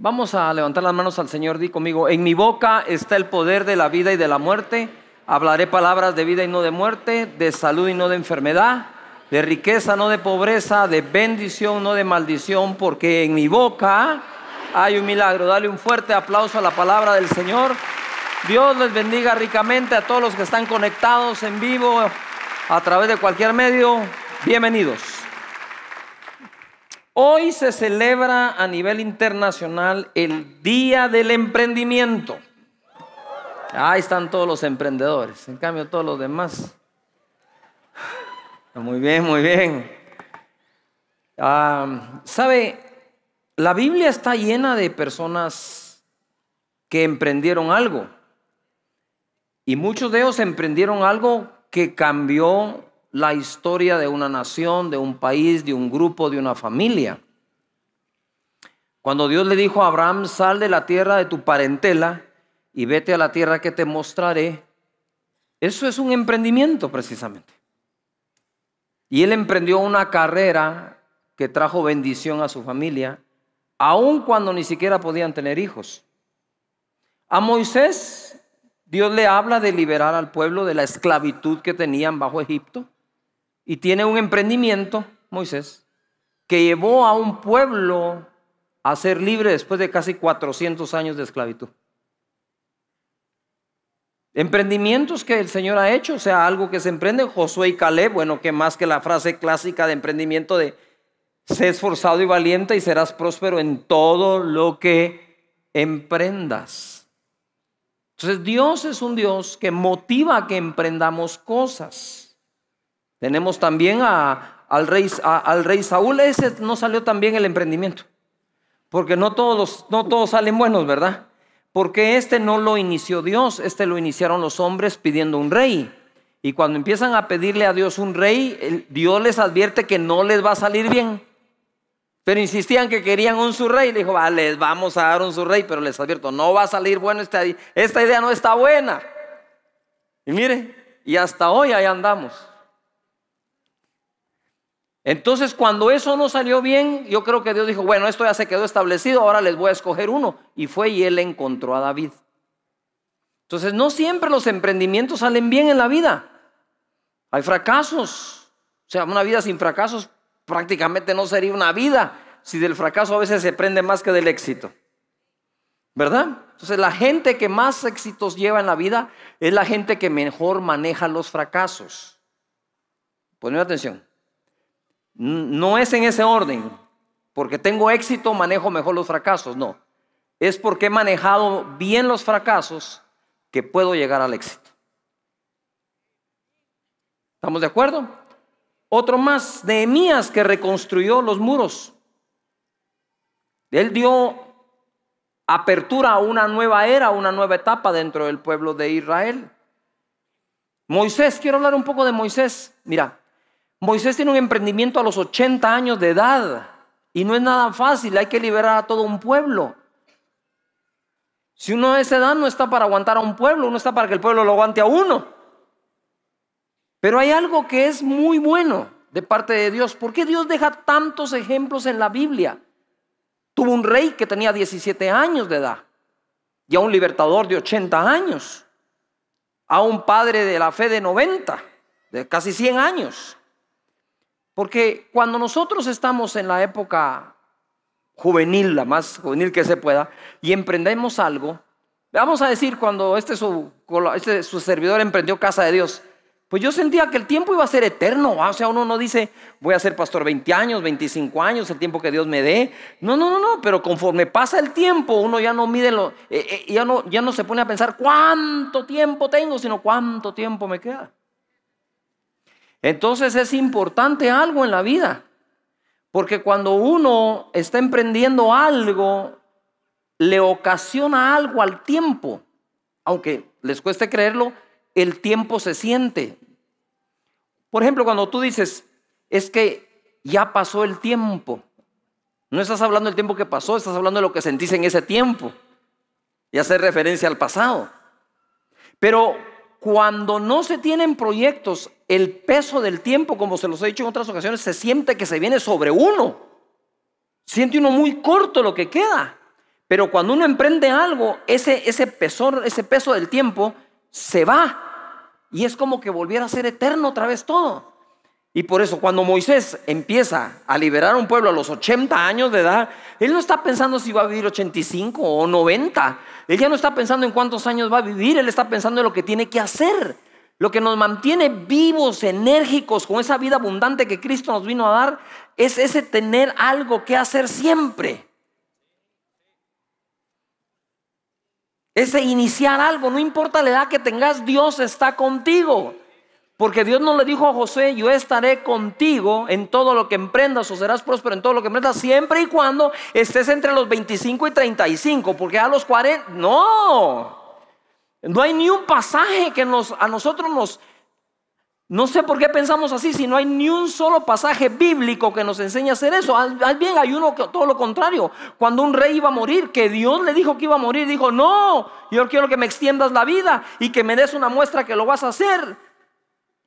Vamos a levantar las manos al Señor, di conmigo, en mi boca está el poder de la vida y de la muerte, hablaré palabras de vida y no de muerte, de salud y no de enfermedad, de riqueza no de pobreza, de bendición no de maldición, porque en mi boca hay un milagro. Dale un fuerte aplauso a la palabra del Señor. Dios les bendiga ricamente a todos los que están conectados en vivo a través de cualquier medio. Bienvenidos. Hoy se celebra a nivel internacional el Día del Emprendimiento. Ahí están todos los emprendedores, en cambio todos los demás. Ah, muy bien, muy bien. Ah, ¿Sabe? La Biblia está llena de personas que emprendieron algo. Y muchos de ellos emprendieron algo que cambió la historia de una nación, de un país, de un grupo, de una familia. Cuando Dios le dijo a Abraham, sal de la tierra de tu parentela y vete a la tierra que te mostraré, eso es un emprendimiento precisamente. Y él emprendió una carrera que trajo bendición a su familia, aun cuando ni siquiera podían tener hijos. A Moisés Dios le habla de liberar al pueblo de la esclavitud que tenían bajo Egipto y tiene un emprendimiento, Moisés, que llevó a un pueblo a ser libre después de casi 400 años de esclavitud. Emprendimientos que el Señor ha hecho, o sea, algo que se emprende, Josué y Caleb, bueno, que más que la frase clásica de emprendimiento de sé esforzado y valiente y serás próspero en todo lo que emprendas. Entonces Dios es un Dios que motiva que emprendamos cosas. Tenemos también al, rey, al rey Saúl, ese no salió también el emprendimiento. Porque no todos, no todos salen buenos, ¿verdad? Porque este no lo inició Dios, este lo iniciaron los hombres pidiendo un rey. Y cuando empiezan a pedirle a Dios un rey, Dios les advierte que no les va a salir bien. Pero insistían que querían un su rey. Le dijo, vale, ah, vamos a dar un su rey, pero les advierto, no va a salir bueno esta, esta idea, no está buena. Y mire, y hasta hoy ahí andamos. Entonces cuando eso no salió bien, yo creo que Dios dijo, bueno, esto ya se quedó establecido, ahora les voy a escoger uno. Y fue y él encontró a David. Entonces no siempre los emprendimientos salen bien en la vida. Hay fracasos. O sea, una vida sin fracasos prácticamente no sería una vida si del fracaso a veces se prende más que del éxito. ¿Verdad? Entonces la gente que más éxitos lleva en la vida es la gente que mejor maneja los fracasos. Ponme atención. No es en ese orden, porque tengo éxito, manejo mejor los fracasos, no. Es porque he manejado bien los fracasos que puedo llegar al éxito. ¿Estamos de acuerdo? Otro más, Nehemías que reconstruyó los muros. Él dio apertura a una nueva era, una nueva etapa dentro del pueblo de Israel. Moisés, quiero hablar un poco de Moisés. Mira, Moisés tiene un emprendimiento a los 80 años de edad y no es nada fácil, hay que liberar a todo un pueblo. Si uno de esa edad no está para aguantar a un pueblo, uno está para que el pueblo lo aguante a uno. Pero hay algo que es muy bueno de parte de Dios. ¿Por qué Dios deja tantos ejemplos en la Biblia? Tuvo un rey que tenía 17 años de edad y a un libertador de 80 años, a un padre de la fe de 90, de casi 100 años. Porque cuando nosotros estamos en la época juvenil, la más juvenil que se pueda, y emprendemos algo, vamos a decir cuando este su, este su servidor emprendió Casa de Dios, pues yo sentía que el tiempo iba a ser eterno. O sea, uno no dice, voy a ser pastor 20 años, 25 años, el tiempo que Dios me dé. No, no, no, no. Pero conforme pasa el tiempo, uno ya no mide, lo, eh, eh, ya, no, ya no se pone a pensar cuánto tiempo tengo, sino cuánto tiempo me queda. Entonces es importante algo en la vida, porque cuando uno está emprendiendo algo, le ocasiona algo al tiempo. Aunque les cueste creerlo, el tiempo se siente. Por ejemplo, cuando tú dices, es que ya pasó el tiempo. No estás hablando del tiempo que pasó, estás hablando de lo que sentís en ese tiempo. Y hacer referencia al pasado. Pero cuando no se tienen proyectos el peso del tiempo, como se los he dicho en otras ocasiones, se siente que se viene sobre uno. Siente uno muy corto lo que queda. Pero cuando uno emprende algo, ese, ese, peso, ese peso del tiempo se va. Y es como que volviera a ser eterno otra vez todo. Y por eso cuando Moisés empieza a liberar a un pueblo a los 80 años de edad, él no está pensando si va a vivir 85 o 90. Él ya no está pensando en cuántos años va a vivir, él está pensando en lo que tiene que hacer. Lo que nos mantiene vivos, enérgicos, con esa vida abundante que Cristo nos vino a dar, es ese tener algo que hacer siempre. Ese iniciar algo, no importa la edad que tengas, Dios está contigo. Porque Dios no le dijo a José, yo estaré contigo en todo lo que emprendas o serás próspero en todo lo que emprendas, siempre y cuando estés entre los 25 y 35, porque a los 40, no. No hay ni un pasaje que nos, a nosotros nos... No sé por qué pensamos así, si no hay ni un solo pasaje bíblico que nos enseñe a hacer eso. Al bien hay uno que todo lo contrario. Cuando un rey iba a morir, que Dios le dijo que iba a morir, dijo, no, yo quiero que me extiendas la vida y que me des una muestra que lo vas a hacer.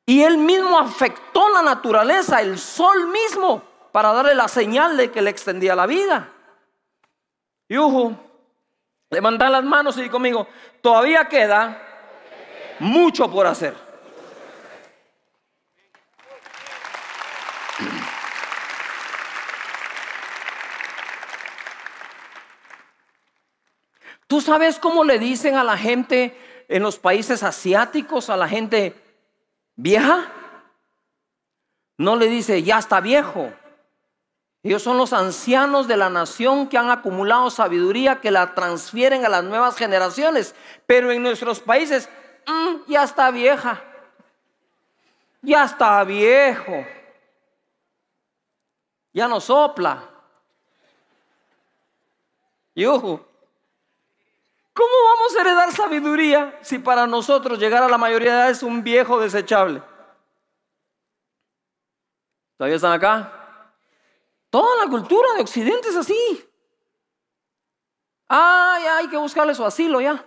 Y él mismo afectó la naturaleza, el sol mismo, para darle la señal de que le extendía la vida. Yuhu, Levanta las manos y di conmigo, todavía queda mucho por hacer. ¿Tú sabes cómo le dicen a la gente en los países asiáticos, a la gente vieja? No le dice, ya está viejo. Ellos son los ancianos de la nación que han acumulado sabiduría que la transfieren a las nuevas generaciones. Pero en nuestros países mm, ya está vieja. Ya está viejo. Ya no sopla. ojo, ¿Cómo vamos a heredar sabiduría si para nosotros llegar a la mayoría de edad es un viejo desechable? ¿Todavía están acá? Toda la cultura de Occidente es así. Ay, hay que buscarle su asilo ya.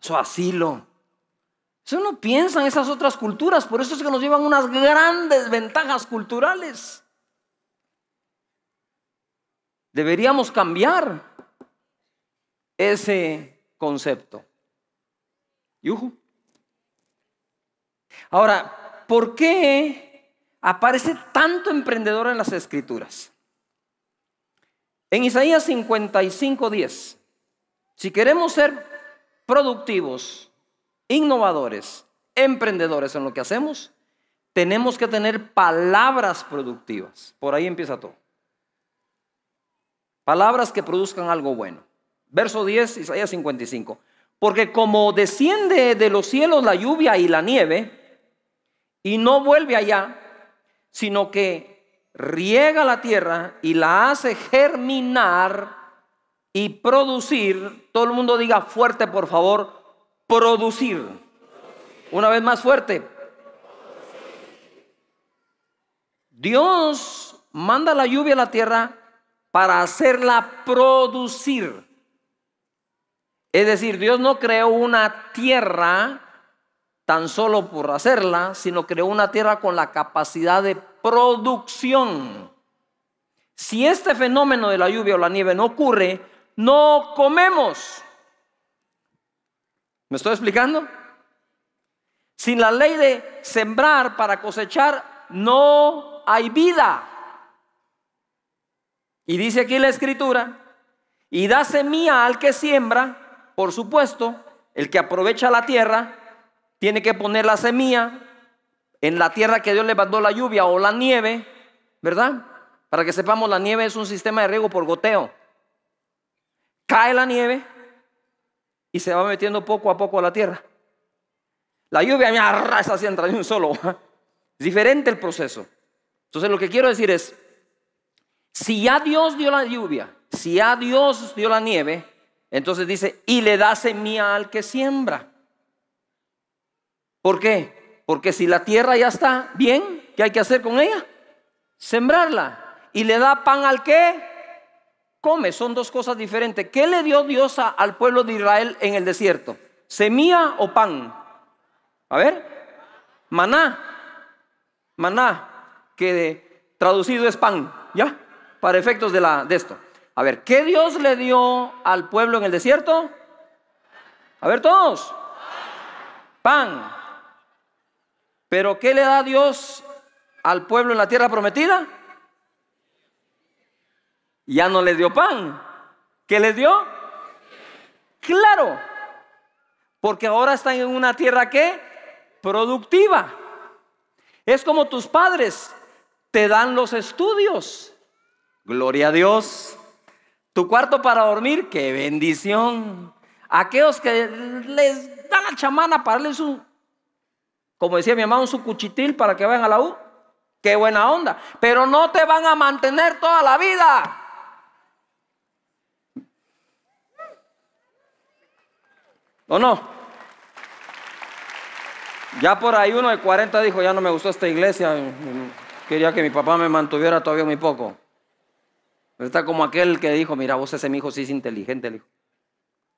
Su asilo. Eso no en esas otras culturas, por eso es que nos llevan unas grandes ventajas culturales. Deberíamos cambiar ese concepto. Ahora, ¿por qué aparece tanto emprendedor en las escrituras. En Isaías 55, 10, si queremos ser productivos, innovadores, emprendedores en lo que hacemos, tenemos que tener palabras productivas. Por ahí empieza todo. Palabras que produzcan algo bueno. Verso 10, Isaías 55. Porque como desciende de los cielos la lluvia y la nieve, y no vuelve allá, sino que riega la tierra y la hace germinar y producir. Todo el mundo diga fuerte, por favor, producir. Una vez más fuerte. Dios manda la lluvia a la tierra para hacerla producir. Es decir, Dios no creó una tierra tan solo por hacerla, sino creó una tierra con la capacidad de producción. Si este fenómeno de la lluvia o la nieve no ocurre, no comemos. ¿Me estoy explicando? Sin la ley de sembrar para cosechar, no hay vida. Y dice aquí la escritura, y da semilla al que siembra, por supuesto, el que aprovecha la tierra, tiene que poner la semilla en la tierra que Dios le mandó la lluvia o la nieve, ¿verdad? Para que sepamos, la nieve es un sistema de riego por goteo. Cae la nieve y se va metiendo poco a poco a la tierra. La lluvia me arrasa así entra de un solo. Es diferente el proceso. Entonces lo que quiero decir es, si ya Dios dio la lluvia, si ya Dios dio la nieve, entonces dice, y le da semilla al que siembra. ¿Por qué? Porque si la tierra ya está bien, ¿qué hay que hacer con ella? Sembrarla. Y le da pan al que come. Son dos cosas diferentes. ¿Qué le dio Dios al pueblo de Israel en el desierto? ¿Semilla o pan? A ver, maná. Maná, que traducido es pan, ¿ya? Para efectos de, la, de esto. A ver, ¿qué Dios le dio al pueblo en el desierto? A ver todos. Pan. Pero ¿qué le da Dios al pueblo en la tierra prometida? Ya no les dio pan. ¿Qué les dio? Claro. Porque ahora están en una tierra que productiva. Es como tus padres te dan los estudios. Gloria a Dios. Tu cuarto para dormir, qué bendición. Aquellos que les dan la chamana a darles un como decía mi mamá, un sucuchitil para que vayan a la U. Qué buena onda. Pero no te van a mantener toda la vida. ¿O no? Ya por ahí uno de 40 dijo, ya no me gustó esta iglesia. Eh, quería que mi papá me mantuviera todavía muy poco. Está como aquel que dijo, mira, vos ese mi hijo sí es inteligente.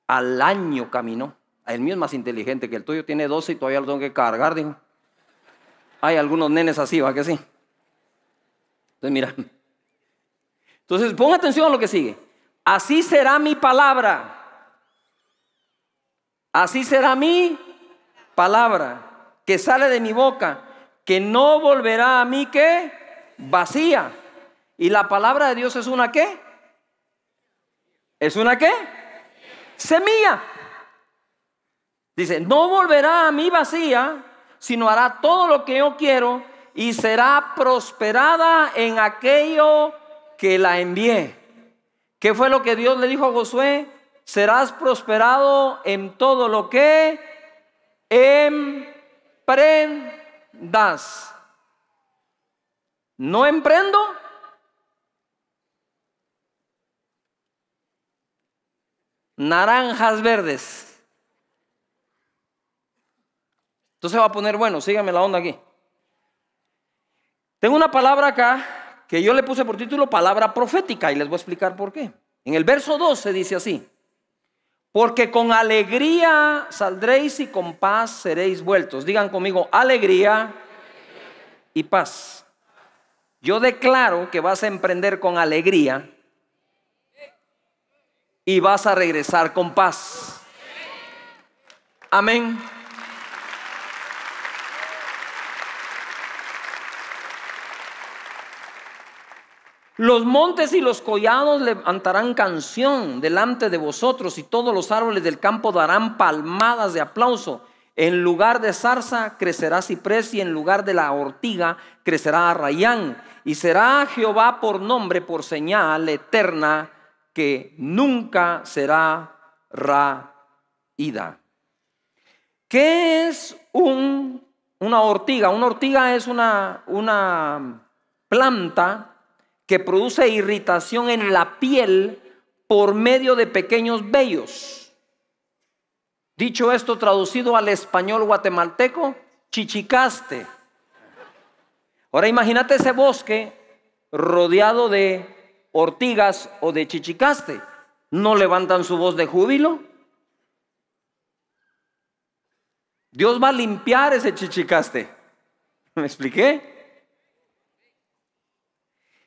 Al año caminó. El mío es más inteligente que el tuyo, tiene 12 y todavía lo tengo que cargar, dijo. Hay algunos nenes así, ¿va que sí? Entonces, mira. Entonces, pon atención a lo que sigue. Así será mi palabra. Así será mi palabra que sale de mi boca, que no volverá a mí que vacía. Y la palabra de Dios es una qué? ¿Es una qué? Semilla. Dice, no volverá a mí vacía, sino hará todo lo que yo quiero y será prosperada en aquello que la envié. ¿Qué fue lo que Dios le dijo a Josué? Serás prosperado en todo lo que emprendas. ¿No emprendo? Naranjas verdes. Entonces va a poner, bueno, síganme la onda aquí. Tengo una palabra acá que yo le puse por título palabra profética y les voy a explicar por qué. En el verso 12 dice así, porque con alegría saldréis y con paz seréis vueltos. Digan conmigo, alegría y paz. Yo declaro que vas a emprender con alegría y vas a regresar con paz. Amén. Los montes y los collados levantarán canción delante de vosotros y todos los árboles del campo darán palmadas de aplauso. En lugar de zarza crecerá ciprés y en lugar de la ortiga crecerá arrayán. Y será Jehová por nombre, por señal eterna, que nunca será raída. ¿Qué es una ortiga? Una ortiga es una planta que produce irritación en la piel por medio de pequeños vellos. Dicho esto, traducido al español guatemalteco, chichicaste. Ahora imagínate ese bosque rodeado de ortigas o de chichicaste. ¿No levantan su voz de júbilo? Dios va a limpiar ese chichicaste. ¿Me expliqué?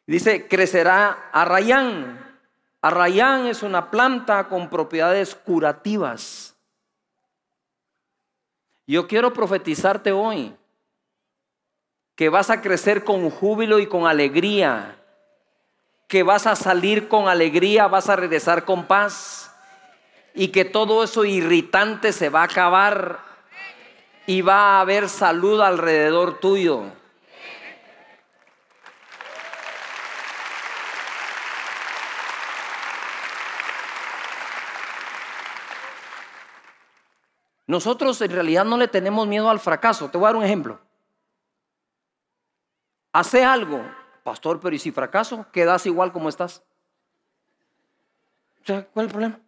Dice, crecerá arrayán. Arrayán es una planta con propiedades curativas. Yo quiero profetizarte hoy que vas a crecer con júbilo y con alegría, que vas a salir con alegría, vas a regresar con paz y que todo eso irritante se va a acabar y va a haber salud alrededor tuyo. Nosotros en realidad no le tenemos miedo al fracaso. Te voy a dar un ejemplo. Hace algo, pastor, pero ¿y si fracaso? ¿Quedas igual como estás? O ¿cuál es el problema?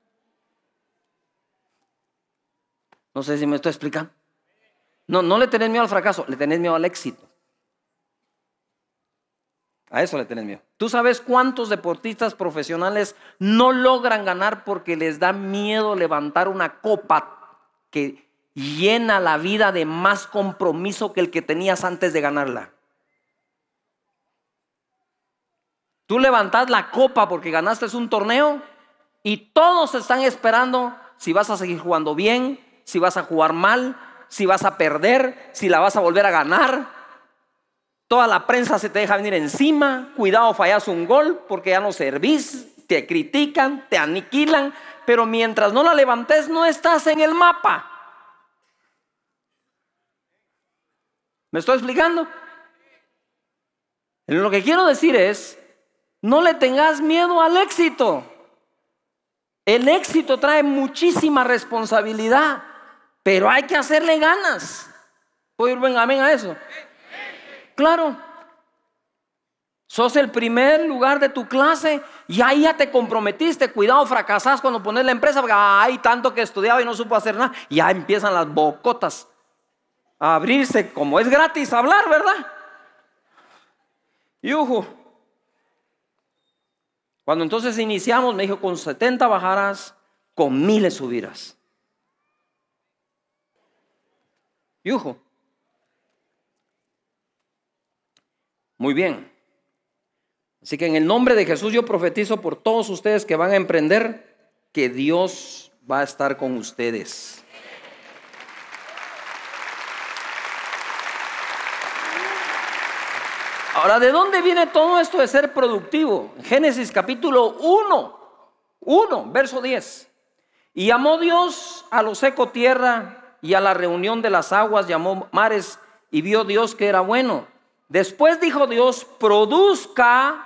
No sé si me estoy explicando. No, no le tenés miedo al fracaso, le tenés miedo al éxito. A eso le tenés miedo. ¿Tú sabes cuántos deportistas profesionales no logran ganar porque les da miedo levantar una copa que llena la vida de más compromiso que el que tenías antes de ganarla. Tú levantas la copa porque ganaste un torneo y todos están esperando si vas a seguir jugando bien, si vas a jugar mal, si vas a perder, si la vas a volver a ganar. Toda la prensa se te deja venir encima, cuidado fallas un gol porque ya no servís, te critican, te aniquilan, pero mientras no la levantes no estás en el mapa. ¿Me estoy explicando? Lo que quiero decir es, no le tengas miedo al éxito. El éxito trae muchísima responsabilidad, pero hay que hacerle ganas. ¿Puedo ir amén a eso? Claro. Sos el primer lugar de tu clase y ahí ya te comprometiste. Cuidado, fracasás cuando pones la empresa. Porque, tanto que estudiaba y no supo hacer nada. Ya empiezan las bocotas a abrirse, como es gratis hablar, ¿verdad? Y Yuju. Cuando entonces iniciamos, me dijo, con 70 bajarás, con miles subirás. Yuju. Muy bien. Así que en el nombre de Jesús yo profetizo por todos ustedes que van a emprender que Dios va a estar con ustedes. Ahora, ¿de dónde viene todo esto de ser productivo? Génesis capítulo 1, 1, verso 10. Y llamó Dios a lo seco tierra y a la reunión de las aguas llamó mares y vio Dios que era bueno. Después dijo Dios, produzca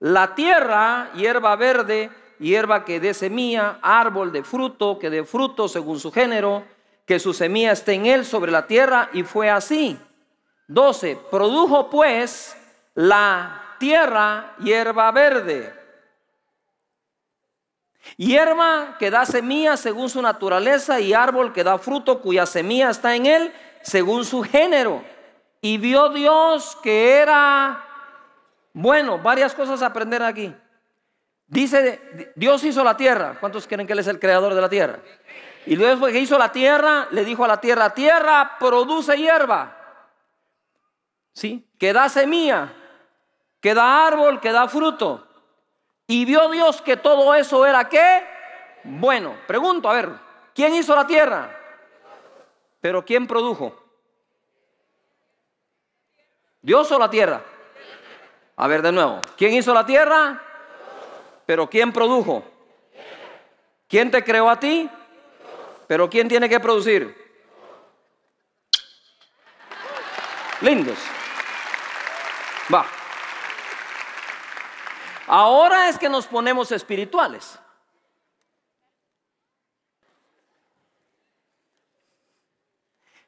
la tierra, hierba verde, hierba que dé semilla, árbol de fruto, que dé fruto según su género, que su semilla esté en él sobre la tierra, y fue así. 12. Produjo pues la tierra hierba verde. Hierba que da semilla según su naturaleza y árbol que da fruto cuya semilla está en él según su género. Y vio Dios que era bueno, varias cosas a aprender aquí. Dice, Dios hizo la tierra. ¿Cuántos creen que Él es el creador de la tierra? Y luego que hizo la tierra, le dijo a la tierra, tierra, produce hierba. ¿Sí? Que da semilla, que da árbol, que da fruto. Y vio Dios que todo eso era qué? Bueno, pregunto, a ver, ¿quién hizo la tierra? Pero ¿quién produjo? ¿Dios o la tierra? A ver de nuevo, ¿quién hizo la tierra? Pero ¿quién produjo? ¿Quién te creó a ti? Pero ¿quién tiene que producir? Lindos. Va. Ahora es que nos ponemos espirituales.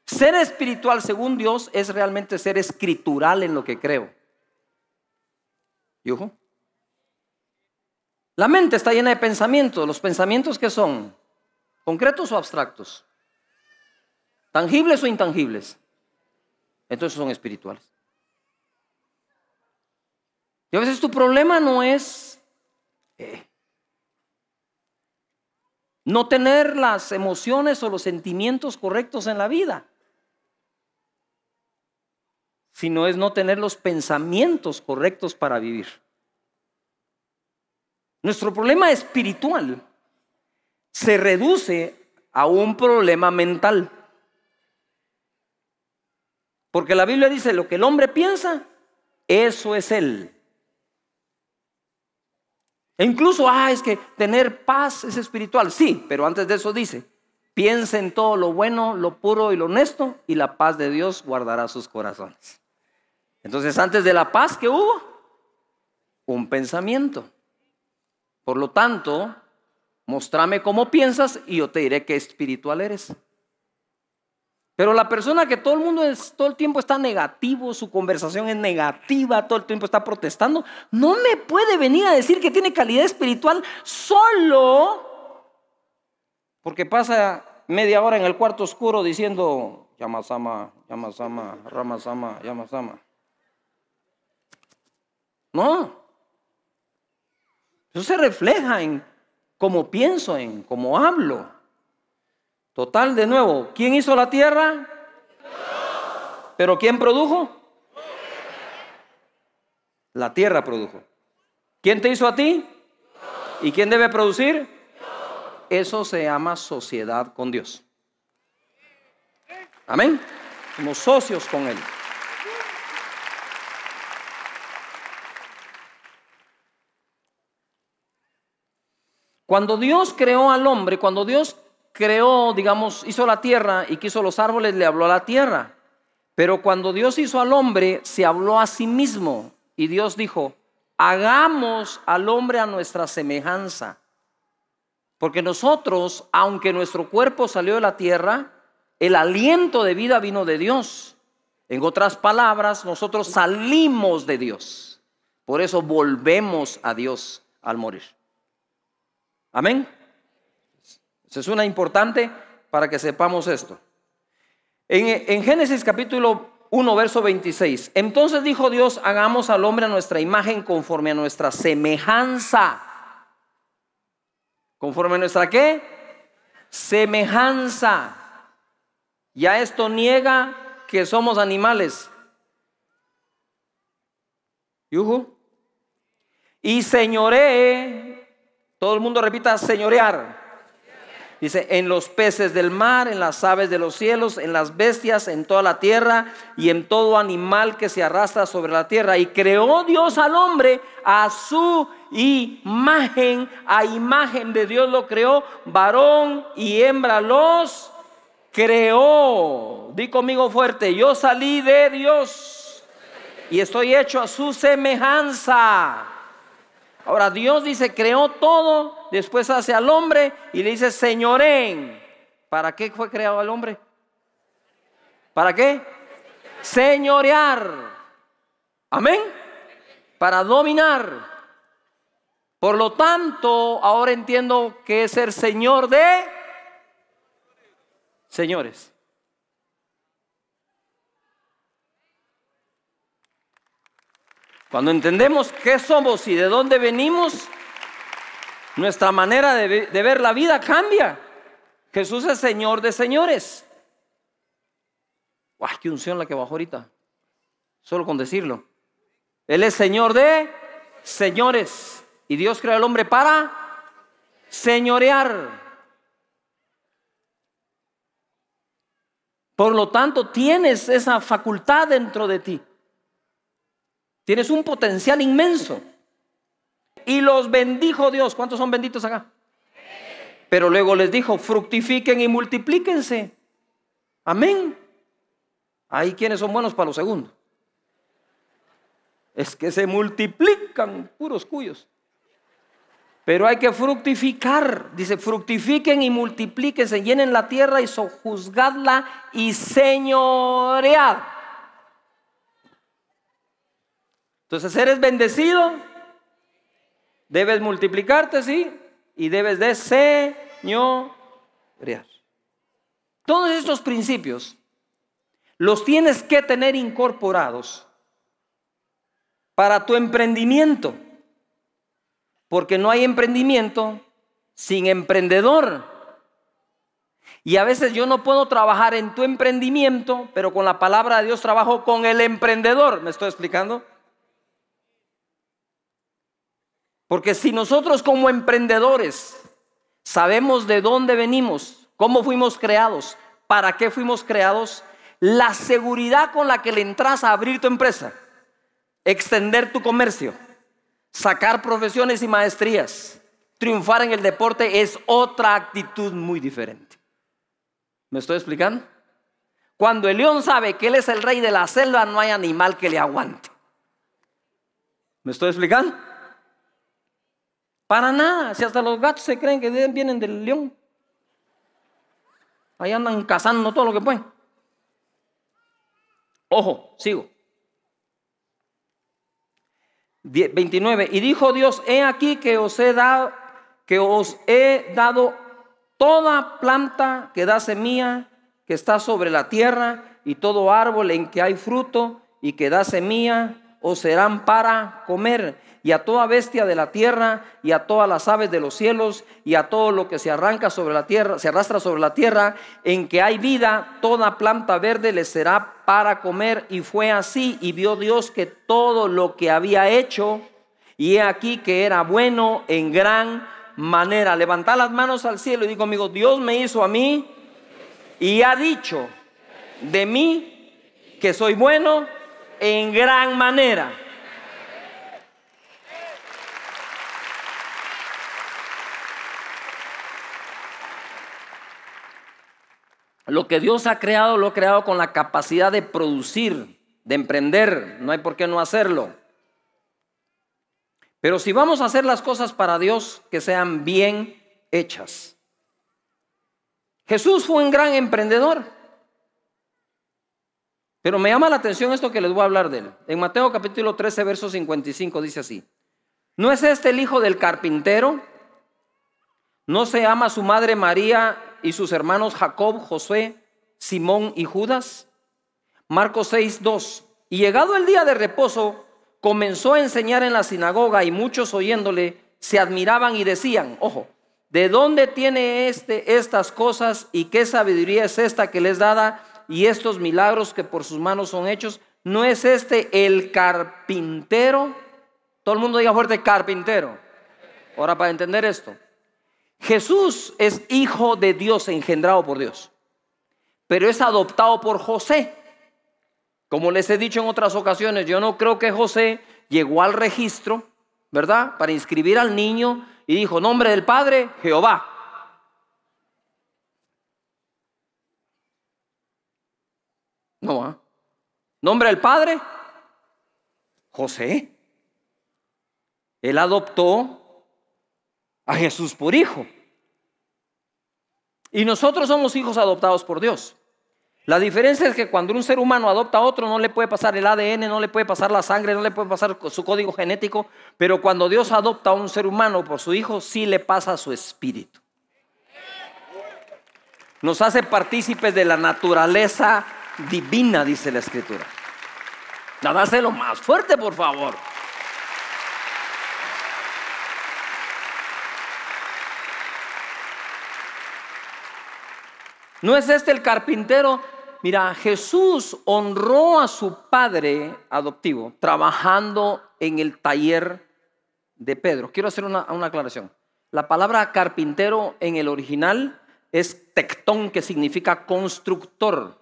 Ser espiritual según Dios es realmente ser escritural en lo que creo. ¿Y ojo? La mente está llena de pensamientos. ¿Los pensamientos que son? ¿Concretos o abstractos? ¿Tangibles o intangibles? Entonces son espirituales. Y a veces tu problema no es eh, no tener las emociones o los sentimientos correctos en la vida sino es no tener los pensamientos correctos para vivir. Nuestro problema espiritual se reduce a un problema mental. Porque la Biblia dice, lo que el hombre piensa, eso es él. E incluso, ah, es que tener paz es espiritual. Sí, pero antes de eso dice, piensa en todo lo bueno, lo puro y lo honesto, y la paz de Dios guardará sus corazones. Entonces, antes de la paz que hubo, un pensamiento. Por lo tanto, mostrame cómo piensas y yo te diré qué espiritual eres. Pero la persona que todo el mundo es, todo el tiempo está negativo, su conversación es negativa, todo el tiempo está protestando, no me puede venir a decir que tiene calidad espiritual solo porque pasa media hora en el cuarto oscuro diciendo Yamasama, Yamasama, Ramasama, Yamasama. No. Eso se refleja en cómo pienso, en cómo hablo. Total, de nuevo, ¿quién hizo la tierra? ¿Pero quién produjo? La tierra produjo. ¿Quién te hizo a ti? ¿Y quién debe producir? Eso se llama sociedad con Dios. Amén. Somos socios con Él. Cuando Dios creó al hombre, cuando Dios creó, digamos, hizo la tierra y quiso los árboles, le habló a la tierra. Pero cuando Dios hizo al hombre, se habló a sí mismo. Y Dios dijo, hagamos al hombre a nuestra semejanza. Porque nosotros, aunque nuestro cuerpo salió de la tierra, el aliento de vida vino de Dios. En otras palabras, nosotros salimos de Dios. Por eso volvemos a Dios al morir. Amén. Eso es una importante para que sepamos esto. En, Génesis capítulo 1, verso 26. Entonces dijo Dios, hagamos al hombre a nuestra imagen conforme a nuestra semejanza. ¿Conforme a nuestra qué? Semejanza. Ya esto niega que somos animales. Yuhu. Y señoré todo el mundo repita, señorear. Dice, en los peces del mar, en las aves de los cielos, en las bestias, en toda la tierra y en todo animal que se arrastra sobre la tierra. Y creó Dios al hombre a su imagen, a imagen de Dios lo creó, varón y hembra los creó. Di conmigo fuerte, yo salí de Dios y estoy hecho a su semejanza. Ahora Dios dice, creó todo, después hace al hombre y le dice, señoreen. ¿Para qué fue creado el hombre? ¿Para qué? Señorear. Amén. Para dominar. Por lo tanto, ahora entiendo que es el señor de señores. Cuando entendemos qué somos y de dónde venimos, nuestra manera de, ver la vida cambia. Jesús es Señor de señores. ¡Qué unción la que bajó ahorita! Solo con decirlo. Él es Señor de señores. Y Dios creó al hombre para señorear. Por lo tanto, tienes esa facultad dentro de ti. Tienes un potencial inmenso. Y los bendijo Dios. ¿Cuántos son benditos acá? Pero luego les dijo, fructifiquen y multiplíquense. Amén. Hay quienes son buenos para lo segundo. Es que se multiplican puros cuyos. Pero hay que fructificar. Dice, fructifiquen y multiplíquense, llenen la tierra y sojuzgadla y señoread. Entonces, eres bendecido, debes multiplicarte, sí, y debes de señorear. Todos estos principios los tienes que tener incorporados para tu emprendimiento, porque no hay emprendimiento sin emprendedor. Y a veces yo no puedo trabajar en tu emprendimiento, pero con la palabra de Dios trabajo con el emprendedor. ¿Me estoy explicando? Porque si nosotros como emprendedores sabemos de dónde venimos, cómo fuimos creados, para qué fuimos creados, la seguridad con la que le entras a abrir tu empresa, extender tu comercio, sacar profesiones y maestrías, triunfar en el deporte es otra actitud muy diferente. ¿Me estoy explicando? Cuando el león sabe que él es el rey de la selva, no hay animal que le aguante. ¿Me estoy explicando? Para nada. Si hasta los gatos se creen que vienen del león. Ahí andan cazando todo lo que pueden. Ojo, sigo. 29. Y dijo Dios, he aquí que os he dado, que os he dado toda planta que da semilla, que está sobre la tierra, y todo árbol en que hay fruto y que da semilla, os serán para comer y a toda bestia de la tierra, y a todas las aves de los cielos, y a todo lo que se arranca sobre la tierra, se arrastra sobre la tierra, en que hay vida, toda planta verde le será para comer. Y fue así, y vio Dios que todo lo que había hecho, y he aquí que era bueno en gran manera. Levantá las manos al cielo y digo, amigo, Dios me hizo a mí y ha dicho de mí que soy bueno en gran manera. Lo que Dios ha creado lo ha creado con la capacidad de producir, de emprender. No hay por qué no hacerlo. Pero si vamos a hacer las cosas para Dios, que sean bien hechas. Jesús fue un gran emprendedor. Pero me llama la atención esto que les voy a hablar de él. En Mateo capítulo 13, verso 55 dice así. ¿No es este el hijo del carpintero? ¿No se ama su madre María y sus hermanos Jacob, José, Simón y Judas? Marcos 6, 2. Y llegado el día de reposo, comenzó a enseñar en la sinagoga y muchos oyéndole se admiraban y decían, ojo, ¿de dónde tiene este estas cosas y qué sabiduría es esta que les dada y estos milagros que por sus manos son hechos? ¿No es este el carpintero? Todo el mundo diga fuerte carpintero. Ahora para entender esto, Jesús es hijo de Dios, engendrado por Dios, pero es adoptado por José. Como les he dicho en otras ocasiones, yo no creo que José llegó al registro, ¿verdad? Para inscribir al niño y dijo, nombre del Padre, Jehová. No, ¿ah? nombre del Padre, José. Él adoptó a Jesús por hijo. Y nosotros somos hijos adoptados por Dios. La diferencia es que cuando un ser humano adopta a otro no le puede pasar el ADN, no le puede pasar la sangre, no le puede pasar su código genético, pero cuando Dios adopta a un ser humano por su hijo, sí le pasa su espíritu. Nos hace partícipes de la naturaleza divina, dice la escritura. lo más fuerte, por favor. ¿No es este el carpintero? Mira, Jesús honró a su padre adoptivo trabajando en el taller de Pedro. Quiero hacer una, aclaración. La palabra carpintero en el original es tectón, que significa constructor.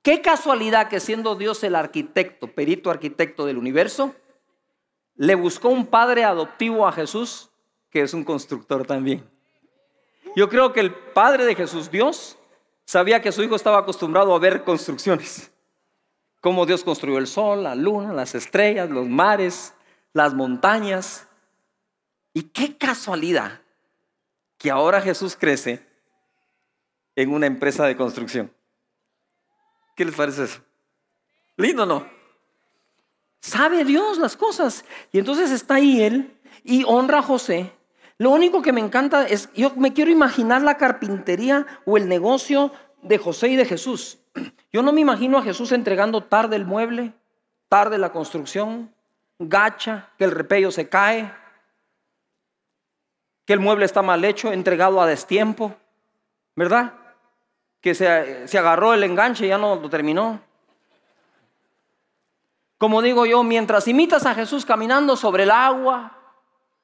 Qué casualidad que siendo Dios el arquitecto, perito arquitecto del universo, le buscó un padre adoptivo a Jesús, que es un constructor también. Yo creo que el padre de Jesús, Dios, Sabía que su hijo estaba acostumbrado a ver construcciones, cómo Dios construyó el sol, la luna, las estrellas, los mares, las montañas. Y qué casualidad que ahora Jesús crece en una empresa de construcción. ¿Qué les parece eso? ¿Lindo o no? Sabe Dios las cosas. Y entonces está ahí él y honra a José lo único que me encanta es, yo me quiero imaginar la carpintería o el negocio de José y de Jesús. Yo no me imagino a Jesús entregando tarde el mueble, tarde la construcción, gacha, que el repello se cae, que el mueble está mal hecho, entregado a destiempo, ¿verdad? Que se, se agarró el enganche y ya no lo terminó. Como digo yo, mientras imitas a Jesús caminando sobre el agua,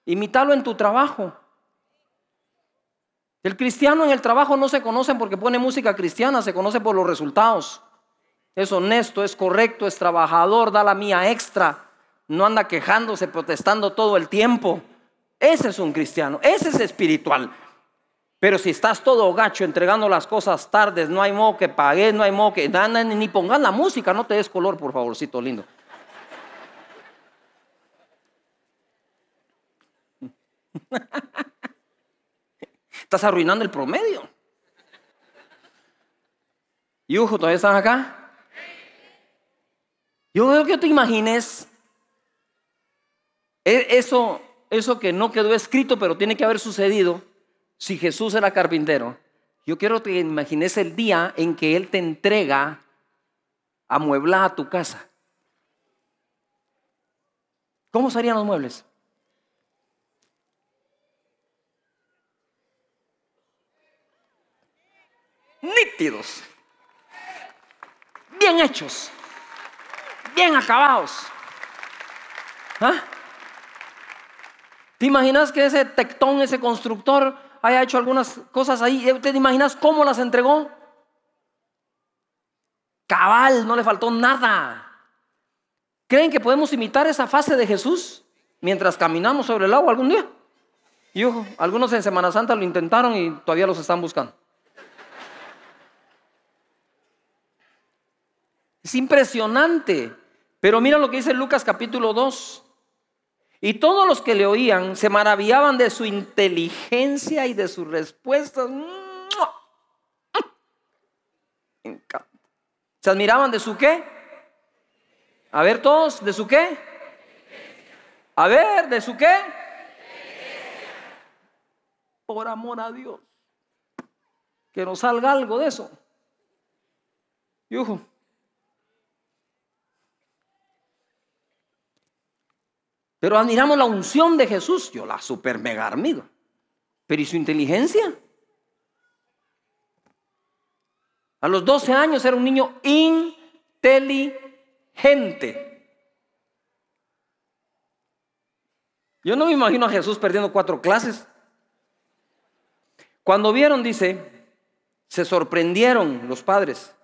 Imítalo en tu trabajo. El cristiano en el trabajo no se conoce porque pone música cristiana, se conoce por los resultados. Es honesto, es correcto, es trabajador, da la mía extra. No anda quejándose, protestando todo el tiempo. Ese es un cristiano, ese es espiritual. Pero si estás todo gacho entregando las cosas tardes, no hay modo que pague no hay modo que... ni pongan la música, no te des color, por favorcito lindo. Estás arruinando el promedio. Yujo, ¿todavía estás acá? Yo quiero que te imagines e, eso, eso que no quedó escrito, pero tiene que haber sucedido si Jesús era carpintero. Yo quiero que imagines el día en que Él te entrega a mueblar a tu casa. ¿Cómo serían los muebles? nítidos, bien hechos, bien acabados. ¿Ah? ¿Te imaginas que ese tectón, ese constructor, haya hecho algunas cosas ahí? ¿Eh, ¿Te imaginas cómo las entregó? Cabal, no le faltó nada. ¿Creen que podemos imitar esa fase de Jesús mientras caminamos sobre el agua algún día? Y ojo, algunos en Semana Santa lo intentaron y todavía los están buscando. Es impresionante. Pero mira lo que dice Lucas capítulo 2. Y todos los que le oían se maravillaban de su inteligencia y de sus respuestas. ¿Se admiraban de su qué? A ver todos, ¿de su qué? A ver, ¿de su qué? Por amor a Dios. Que nos salga algo de eso. Pero admiramos la unción de Jesús. Yo la super mega armido. Pero ¿y su inteligencia? A los 12 años era un niño inteligente. Yo no me imagino a Jesús perdiendo cuatro clases. Cuando vieron, dice, se sorprendieron los padres.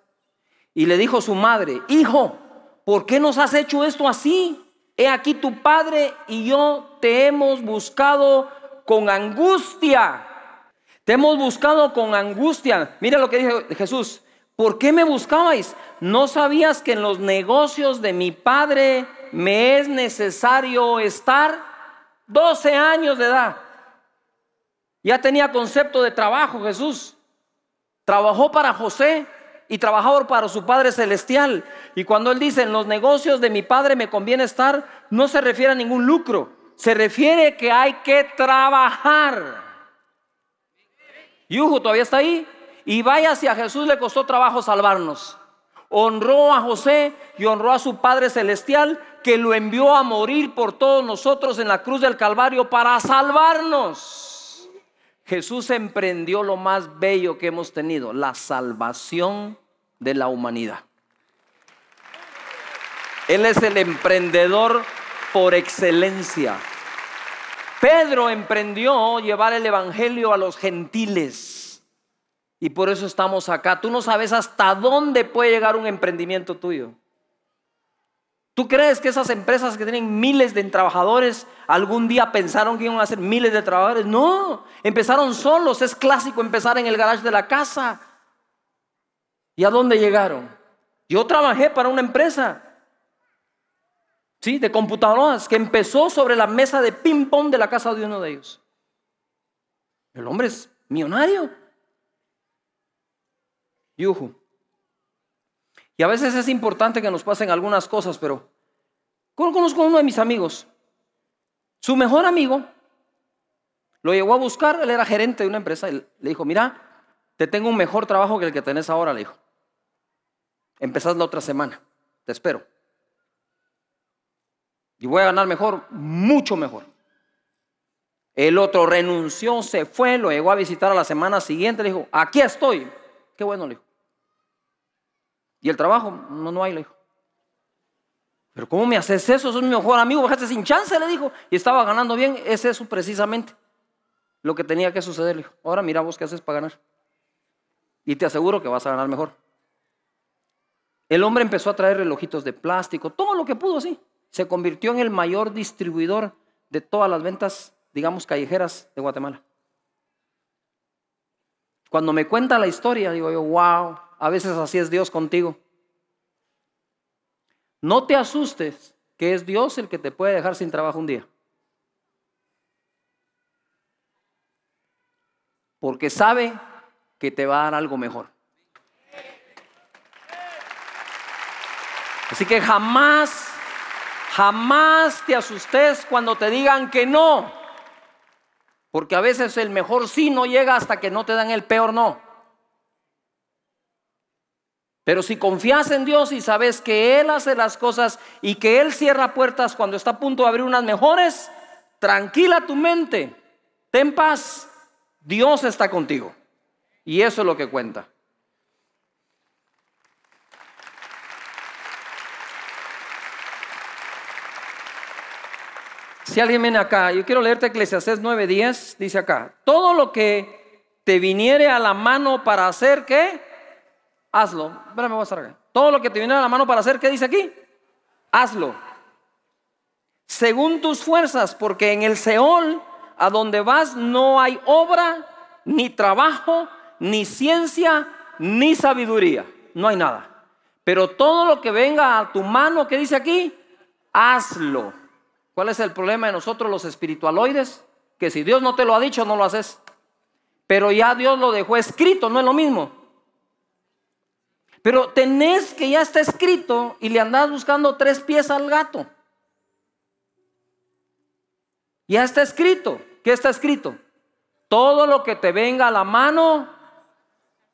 Y le dijo su madre, hijo, ¿por qué nos has hecho esto así? He aquí tu padre y yo te hemos buscado con angustia. Te hemos buscado con angustia. Mira lo que dijo Jesús. ¿Por qué me buscabais? ¿No sabías que en los negocios de mi padre me es necesario estar? 12 años de edad. Ya tenía concepto de trabajo Jesús. Trabajó para José y trabajó para su Padre Celestial. Y cuando él dice, en los negocios de mi padre me conviene estar, no se refiere a ningún lucro, se refiere que hay que trabajar. Yuhu todavía está ahí. Y vaya si a Jesús le costó trabajo salvarnos. Honró a José y honró a su Padre Celestial que lo envió a morir por todos nosotros en la cruz del Calvario para salvarnos. Jesús emprendió lo más bello que hemos tenido, la salvación de la humanidad. Él es el emprendedor por excelencia. Pedro emprendió llevar el Evangelio a los gentiles. Y por eso estamos acá. Tú no sabes hasta dónde puede llegar un emprendimiento tuyo. ¿Tú crees que esas empresas que tienen miles de trabajadores algún día pensaron que iban a ser miles de trabajadores? No, empezaron solos. Es clásico empezar en el garage de la casa. ¿Y a dónde llegaron? Yo trabajé para una empresa ¿sí? de computadoras que empezó sobre la mesa de ping-pong de la casa de uno de ellos. El hombre es millonario. Y a veces es importante que nos pasen algunas cosas, pero conozco a uno de mis amigos. Su mejor amigo lo llegó a buscar, él era gerente de una empresa, le dijo, mira, te tengo un mejor trabajo que el que tenés ahora, le dijo. Empezás la otra semana, te espero. Y voy a ganar mejor, mucho mejor. El otro renunció, se fue, lo llegó a visitar a la semana siguiente, le dijo, aquí estoy. Qué bueno, le dijo. Y el trabajo, no, no hay, le dijo. Pero ¿cómo me haces eso? es mi mejor amigo, bajaste sin chance, le dijo. Y estaba ganando bien, es eso precisamente lo que tenía que suceder, le dijo. Ahora mira vos qué haces para ganar. Y te aseguro que vas a ganar mejor. El hombre empezó a traer relojitos de plástico, todo lo que pudo, así se convirtió en el mayor distribuidor de todas las ventas, digamos, callejeras de Guatemala. Cuando me cuenta la historia, digo yo, wow, a veces así es Dios contigo. No te asustes que es Dios el que te puede dejar sin trabajo un día. Porque sabe que te va a dar algo mejor. Así que jamás Jamás te asustes cuando te digan que no. Porque a veces el mejor sí no llega hasta que no te dan el peor no. Pero si confías en Dios y sabes que Él hace las cosas y que Él cierra puertas cuando está a punto de abrir unas mejores, tranquila tu mente, ten paz, Dios está contigo. Y eso es lo que cuenta. Si alguien viene acá, yo quiero leerte nueve 9:10, dice acá, todo lo que te viniere a la mano para hacer, ¿qué? Hazlo. me voy a estar Todo lo que te viniere a la mano para hacer, ¿qué dice aquí? Hazlo. Según tus fuerzas, porque en el Seol, a donde vas, no hay obra, ni trabajo, ni ciencia, ni sabiduría. No hay nada. Pero todo lo que venga a tu mano, ¿qué dice aquí? Hazlo. ¿Cuál es el problema de nosotros los espiritualoides? Que si Dios no te lo ha dicho, no lo haces. Pero ya Dios lo dejó escrito, no es lo mismo. Pero tenés que ya está escrito y le andás buscando tres pies al gato. Ya está escrito. ¿Qué está escrito? Todo lo que te venga a la mano,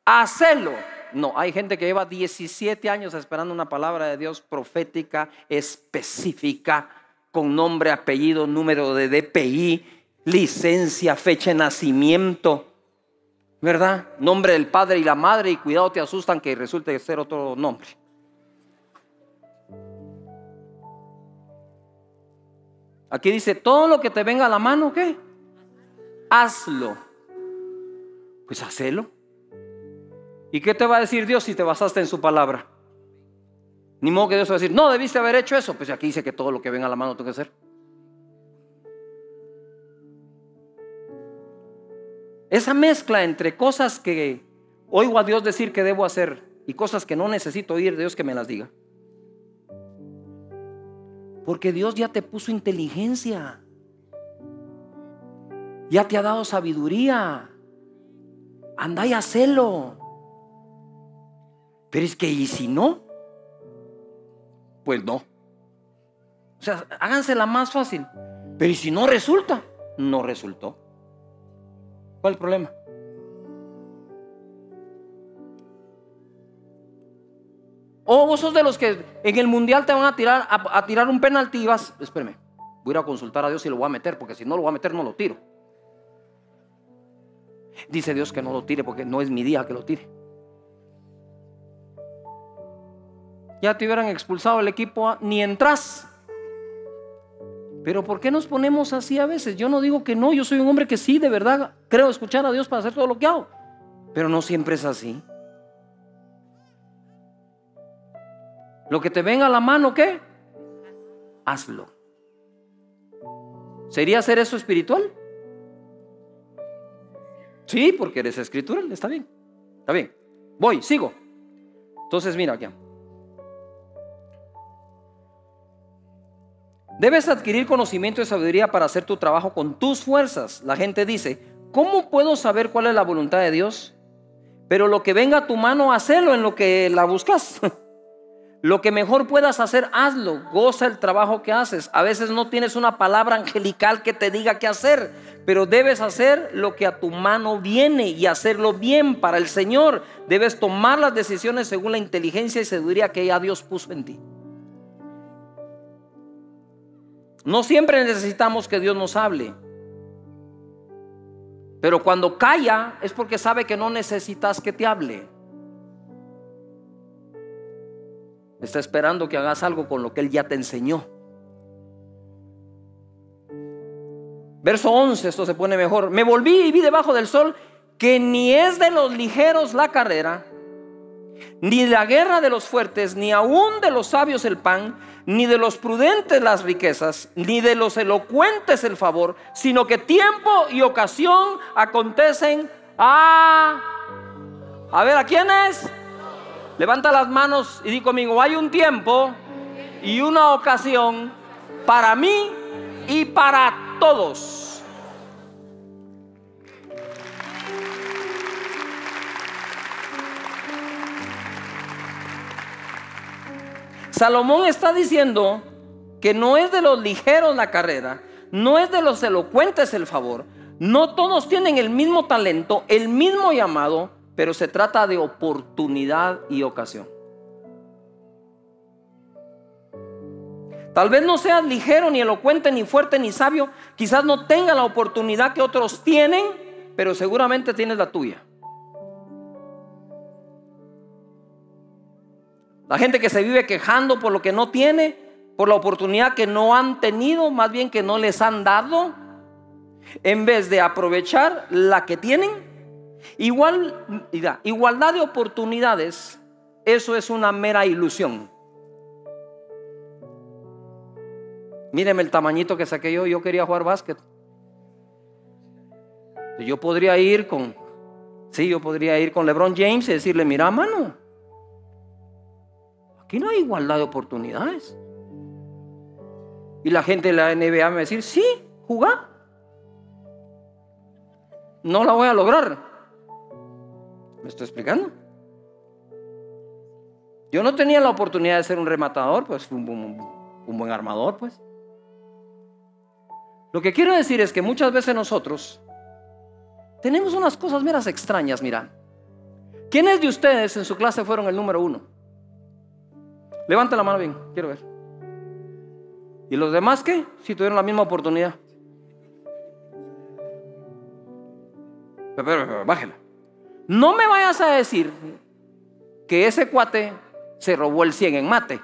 hacelo. No, hay gente que lleva 17 años esperando una palabra de Dios profética específica con nombre, apellido, número de DPI, licencia, fecha de nacimiento, ¿verdad? Nombre del padre y la madre y cuidado te asustan que resulte ser otro nombre. Aquí dice, todo lo que te venga a la mano, ¿qué? Hazlo. Pues hacelo. ¿Y qué te va a decir Dios si te basaste en su palabra? Ni modo que Dios va a decir, no, debiste haber hecho eso. Pues aquí dice que todo lo que venga a la mano tengo que hacer. Esa mezcla entre cosas que oigo a Dios decir que debo hacer y cosas que no necesito oír, Dios que me las diga. Porque Dios ya te puso inteligencia. Ya te ha dado sabiduría. Andá y hacelo. Pero es que, ¿y si no? Pues no. O sea, háganse la más fácil. Pero ¿y si no resulta? No resultó. ¿Cuál es el problema? O oh, vos sos de los que en el mundial te van a tirar, a, tirar un penalti y vas, espérame, voy a ir a consultar a Dios Y lo voy a meter, porque si no lo voy a meter no lo tiro. Dice Dios que no lo tire porque no es mi día que lo tire. ya te hubieran expulsado el equipo ni entras. Pero ¿por qué nos ponemos así a veces? Yo no digo que no, yo soy un hombre que sí, de verdad, creo escuchar a Dios para hacer todo lo que hago. Pero no siempre es así. Lo que te venga a la mano, ¿qué? Hazlo. ¿Sería hacer eso espiritual? Sí, porque eres escritural, está bien. Está bien. Voy, sigo. Entonces, mira aquí. Debes adquirir conocimiento y sabiduría para hacer tu trabajo con tus fuerzas. La gente dice, ¿cómo puedo saber cuál es la voluntad de Dios? Pero lo que venga a tu mano, hazlo en lo que la buscas. Lo que mejor puedas hacer, hazlo. Goza el trabajo que haces. A veces no tienes una palabra angelical que te diga qué hacer, pero debes hacer lo que a tu mano viene y hacerlo bien para el Señor. Debes tomar las decisiones según la inteligencia y sabiduría que ya Dios puso en ti. No siempre necesitamos que Dios nos hable. Pero cuando calla es porque sabe que no necesitas que te hable. Está esperando que hagas algo con lo que Él ya te enseñó. Verso 11, esto se pone mejor. Me volví y vi debajo del sol que ni es de los ligeros la carrera, ni la guerra de los fuertes, ni aún de los sabios el pan, ni de los prudentes las riquezas, ni de los elocuentes el favor, sino que tiempo y ocasión acontecen a... Ah, a ver, ¿a quién es Levanta las manos y di conmigo, hay un tiempo y una ocasión para mí y para todos. Salomón está diciendo que no es de los ligeros la carrera, no es de los elocuentes el favor, no todos tienen el mismo talento, el mismo llamado, pero se trata de oportunidad y ocasión. Tal vez no seas ligero, ni elocuente, ni fuerte, ni sabio. Quizás no tenga la oportunidad que otros tienen, pero seguramente tienes la tuya. La gente que se vive quejando por lo que no tiene, por la oportunidad que no han tenido, más bien que no les han dado, en vez de aprovechar la que tienen. igualdad de oportunidades, eso es una mera ilusión. Mírenme el tamañito que saqué yo, yo quería jugar básquet. Yo podría ir con, sí, yo podría ir con LeBron James y decirle, mira, mano, Aquí no hay igualdad de oportunidades. Y la gente de la NBA me va a decir, sí, jugá. No la voy a lograr. ¿Me estoy explicando? Yo no tenía la oportunidad de ser un rematador, pues un, buen armador, pues. Lo que quiero decir es que muchas veces nosotros tenemos unas cosas meras extrañas, mira. ¿Quiénes de ustedes en su clase fueron el número uno? Levanta la mano bien, quiero ver. ¿Y los demás qué? Si tuvieron la misma oportunidad. Pero, bájela. No me vayas a decir que ese cuate se robó el 100 en mate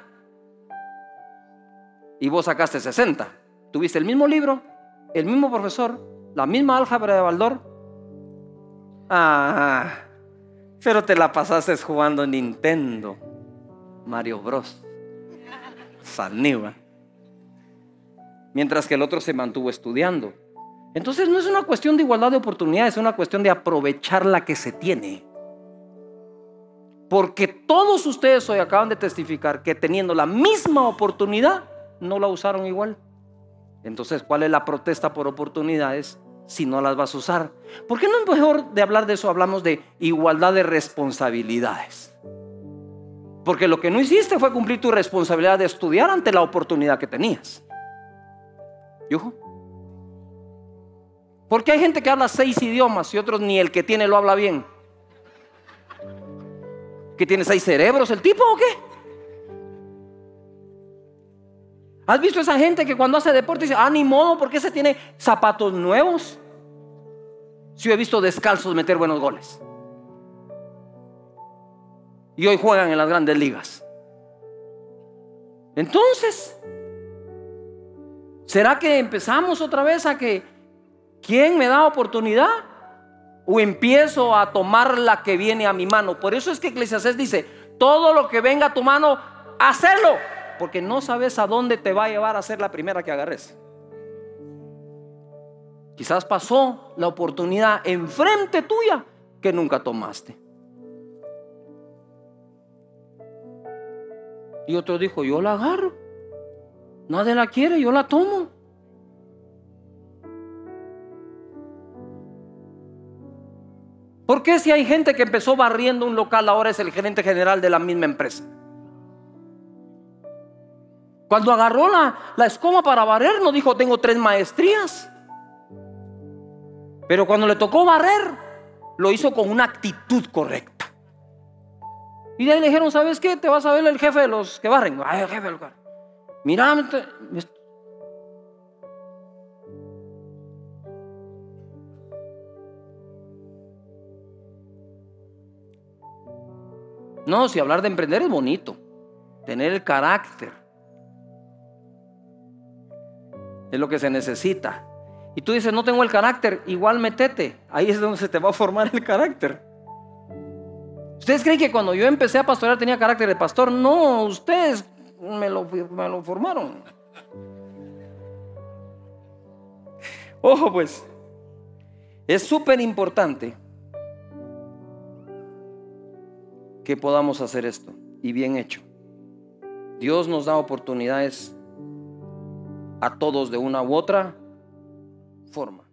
y vos sacaste 60. Tuviste el mismo libro, el mismo profesor, la misma álgebra de Baldor. Ah, pero te la pasaste jugando Nintendo. Mario Bros. Salniva. Mientras que el otro se mantuvo estudiando. Entonces no es una cuestión de igualdad de oportunidades, es una cuestión de aprovechar la que se tiene. Porque todos ustedes hoy acaban de testificar que teniendo la misma oportunidad, no la usaron igual. Entonces, ¿cuál es la protesta por oportunidades si no las vas a usar? ¿Por qué no es mejor de hablar de eso? Hablamos de igualdad de responsabilidades. Porque lo que no hiciste fue cumplir tu responsabilidad de estudiar ante la oportunidad que tenías. ¿Y Porque hay gente que habla seis idiomas y otros ni el que tiene lo habla bien. ¿Que tiene seis cerebros el tipo o qué? ¿Has visto esa gente que cuando hace deporte dice, ah, ni modo, ¿por qué se tiene zapatos nuevos? Si yo he visto descalzos meter buenos goles y hoy juegan en las grandes ligas. Entonces, ¿será que empezamos otra vez a que quién me da oportunidad? ¿O empiezo a tomar la que viene a mi mano? Por eso es que Eclesiastes dice, todo lo que venga a tu mano, hacerlo porque no sabes a dónde te va a llevar a ser la primera que agarres. Quizás pasó la oportunidad enfrente tuya que nunca tomaste. Y otro dijo, yo la agarro. Nadie la quiere, yo la tomo. ¿Por qué si hay gente que empezó barriendo un local ahora es el gerente general de la misma empresa? Cuando agarró la, la escoba para barrer, no dijo, tengo tres maestrías. Pero cuando le tocó barrer, lo hizo con una actitud correcta. Y de ahí le dijeron, ¿sabes qué? Te vas a ver el jefe de los que barren. Ay, el jefe Mira, No, si hablar de emprender es bonito, tener el carácter es lo que se necesita. Y tú dices, no tengo el carácter, igual metete, ahí es donde se te va a formar el carácter. ¿Ustedes creen que cuando yo empecé a pastorear tenía carácter de pastor? No, ustedes me lo, formaron. Ojo pues, es súper importante que podamos hacer esto y bien hecho. Dios nos da oportunidades a todos de una u otra forma.